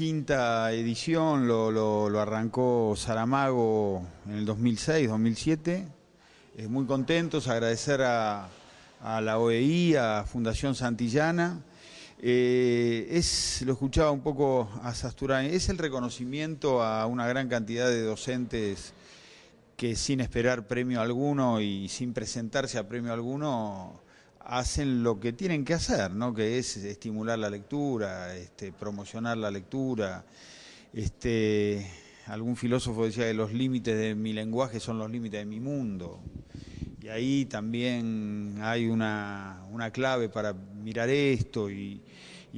quinta edición, lo, arrancó Saramago en el 2006-2007. Eh, muy contentos, agradecer a, la OEI, a Fundación Santillana. Eh, es, lo escuchaba un poco a Sasturán, es el reconocimiento a una gran cantidad de docentes que sin esperar premio alguno y sin presentarse a premio alguno hacen lo que tienen que hacer, ¿no? que es estimular la lectura, este, promocionar la lectura. Este, algún filósofo decía que los límites de mi lenguaje son los límites de mi mundo. Y ahí también hay una, clave para mirar esto y,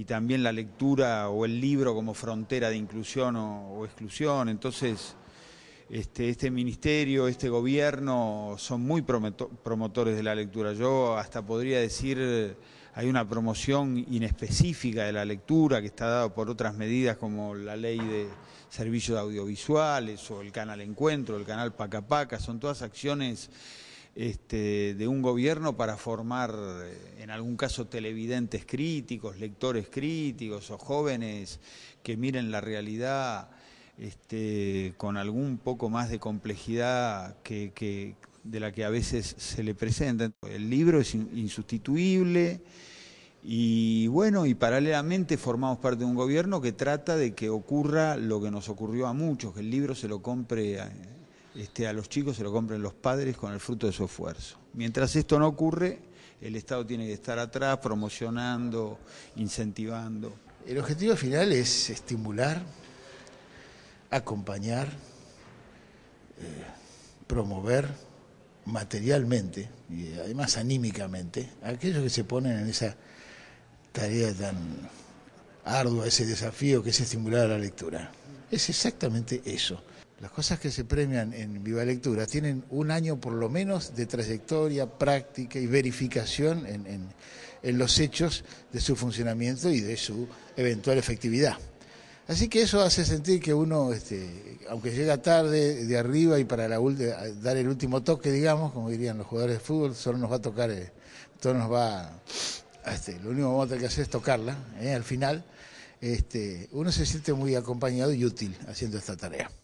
también la lectura o el libro como frontera de inclusión o exclusión. Entonces, este, este, ministerio, este gobierno son muy promotores de la lectura. Yo hasta podría decir, hay una promoción inespecífica de la lectura que está dada por otras medidas como la ley de servicios audiovisuales o el canal Encuentro, el canal Pacapaca, son todas acciones este, de un gobierno para formar, en algún caso, televidentes críticos, lectores críticos o jóvenes que miren la realidad este, con algún poco más de complejidad que, de la que a veces se le presenta. El libro es insustituible y bueno, y paralelamente formamos parte de un gobierno que trata de que ocurra lo que nos ocurrió a muchos, que el libro se lo compre este, a los chicos, se lo compren los padres con el fruto de su esfuerzo. Mientras esto no ocurre, el Estado tiene que estar atrás promocionando, incentivando. El objetivo final es estimular acompañar, eh, promover materialmente y además anímicamente a aquellos que se ponen en esa tarea tan ardua, ese desafío que es estimular la lectura. Es exactamente eso. Las cosas que se premian en Viva Lectura tienen un año por lo menos de trayectoria, práctica y verificación en los hechos de su funcionamiento y de su eventual efectividad. Así que eso hace sentir que uno, este, aunque llega tarde, de arriba y para la dar el último toque, digamos, como dirían los jugadores de fútbol, solo nos va a tocar, todo eh, nos va, este, lo único que vamos a tener que hacer es tocarla, eh, al final, este, uno se siente muy acompañado y útil haciendo esta tarea.